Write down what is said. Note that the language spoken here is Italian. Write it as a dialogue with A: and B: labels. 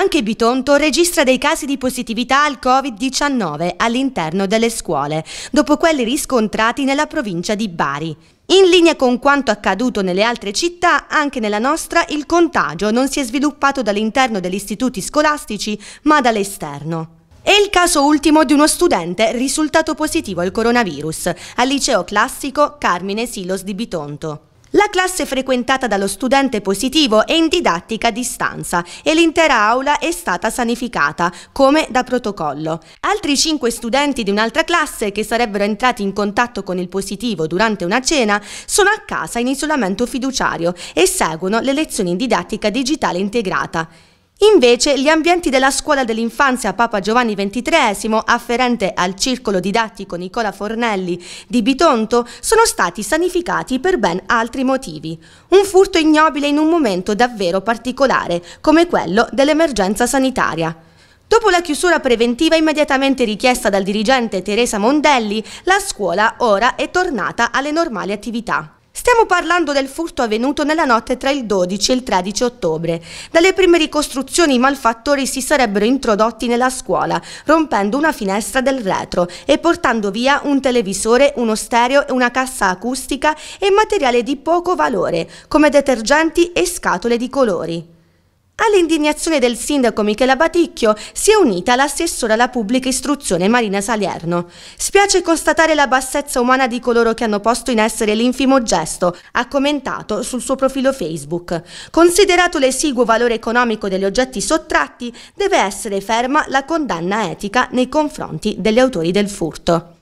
A: Anche Bitonto registra dei casi di positività al Covid-19 all'interno delle scuole, dopo quelli riscontrati nella provincia di Bari. In linea con quanto accaduto nelle altre città, anche nella nostra il contagio non si è sviluppato dall'interno degli istituti scolastici, ma dall'esterno. È il caso ultimo di uno studente risultato positivo al coronavirus al liceo classico Carmine Silos di Bitonto. La classe frequentata dallo studente positivo è in didattica a distanza e l'intera aula è stata sanificata, come da protocollo. Altri cinque studenti di un'altra classe che sarebbero entrati in contatto con il positivo durante una cena sono a casa in isolamento fiduciario e seguono le lezioni in didattica digitale integrata. Invece gli ambienti della scuola dell'infanzia Papa Giovanni XXIII, afferente al circolo didattico Nicola Fornelli di Bitonto, sono stati sanificati per ben altri motivi. Un furto ignobile in un momento davvero particolare, come quello dell'emergenza sanitaria. Dopo la chiusura preventiva immediatamente richiesta dal dirigente Teresa Mondelli, la scuola ora è tornata alle normali attività. Stiamo parlando del furto avvenuto nella notte tra il 12 e il 13 ottobre. Dalle prime ricostruzioni i malfattori si sarebbero introdotti nella scuola, rompendo una finestra del retro e portando via un televisore, uno stereo una cassa acustica e materiale di poco valore, come detergenti e scatole di colori. All'indignazione del sindaco Michela Baticchio si è unita l'assessore alla pubblica istruzione Marina Salierno. Spiace constatare la bassezza umana di coloro che hanno posto in essere l'infimo gesto, ha commentato sul suo profilo Facebook. Considerato l'esiguo valore economico degli oggetti sottratti, deve essere ferma la condanna etica nei confronti degli autori del furto.